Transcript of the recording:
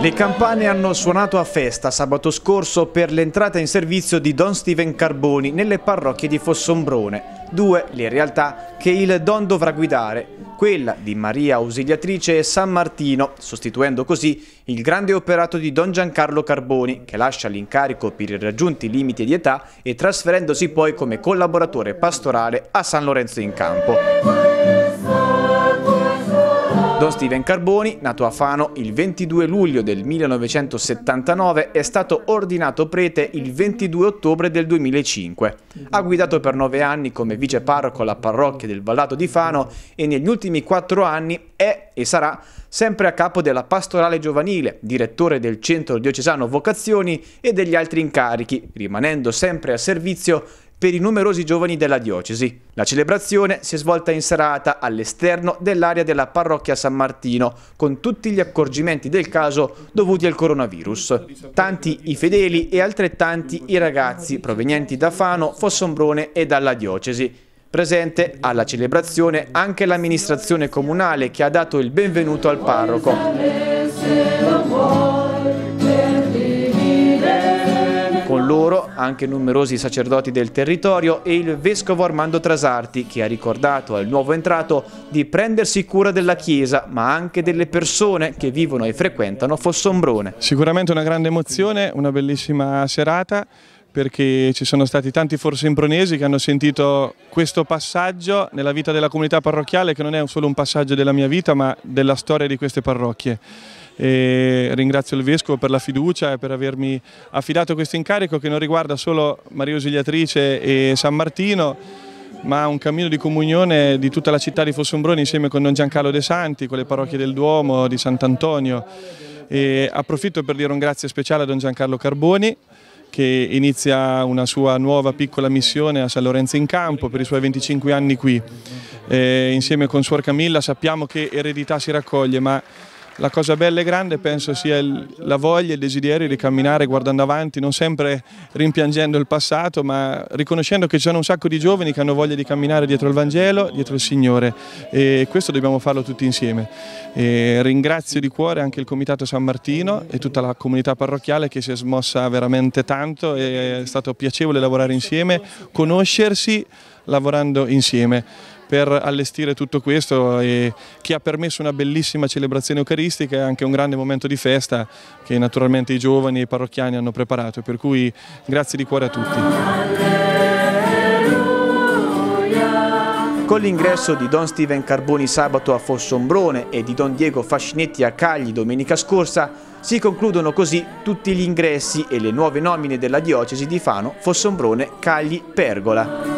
Le campane hanno suonato a festa sabato scorso per l'entrata in servizio di Don Steven Carboni nelle parrocchie di Fossombrone, due le realtà che il Don dovrà guidare, quella di Maria Ausiliatrice e San Martino, sostituendo così il grande operato di Don Giancarlo Carboni, che lascia l'incarico per i raggiunti limiti di età e trasferendosi poi come collaboratore pastorale a San Lorenzo in Campo. Don Steven Carboni, nato a Fano il 22 luglio del 1979, è stato ordinato prete il 22 ottobre del 2005. Ha guidato per nove anni come viceparroco alla parrocchia del Vallato di Fano e negli ultimi quattro anni è e sarà sempre a capo della pastorale giovanile, direttore del centro diocesano vocazioni e degli altri incarichi, rimanendo sempre a servizio per i numerosi giovani della diocesi. La celebrazione si è svolta in serata all'esterno dell'area della parrocchia San Martino, con tutti gli accorgimenti del caso dovuti al coronavirus. Tanti i fedeli e altrettanti i ragazzi provenienti da Fano, Fossombrone e dalla diocesi. Presente alla celebrazione anche l'amministrazione comunale che ha dato il benvenuto al parroco. con loro anche numerosi sacerdoti del territorio e il vescovo Armando Trasarti che ha ricordato al nuovo entrato di prendersi cura della chiesa ma anche delle persone che vivono e frequentano Fossombrone. Sicuramente una grande emozione, una bellissima serata perché ci sono stati tanti forsembronesi che hanno sentito questo passaggio nella vita della comunità parrocchiale che non è solo un passaggio della mia vita ma della storia di queste parrocchie e ringrazio il Vescovo per la fiducia e per avermi affidato questo incarico che non riguarda solo Maria Ausiliatrice e San Martino ma un cammino di comunione di tutta la città di Fossombrone insieme con Don Giancarlo De Santi, con le parrocchie del Duomo, di Sant'Antonio. E approfitto per dire un grazie speciale a Don Giancarlo Carboni che inizia una sua nuova piccola missione a San Lorenzo in Campo per i suoi 25 anni qui. E insieme con Suor Camilla sappiamo che eredità si raccoglie, ma la cosa bella e grande penso sia il, la voglia e il desiderio di camminare guardando avanti, non sempre rimpiangendo il passato, ma riconoscendo che ci sono un sacco di giovani che hanno voglia di camminare dietro il Vangelo, dietro il Signore e questo dobbiamo farlo tutti insieme. E ringrazio di cuore anche il Comitato San Martino e tutta la comunità parrocchiale che si è smossa veramente tanto, è stato piacevole lavorare insieme, conoscersi lavorando insieme per allestire tutto questo e che ha permesso una bellissima celebrazione eucaristica e anche un grande momento di festa che naturalmente i giovani e i parrocchiani hanno preparato, per cui grazie di cuore a tutti. Con l'ingresso di Don Steven Carboni sabato a Fossombrone e di Don Diego Fascinetti a Cagli domenica scorsa, si concludono così tutti gli ingressi e le nuove nomine della diocesi di Fano, Fossombrone, Cagli, Pergola.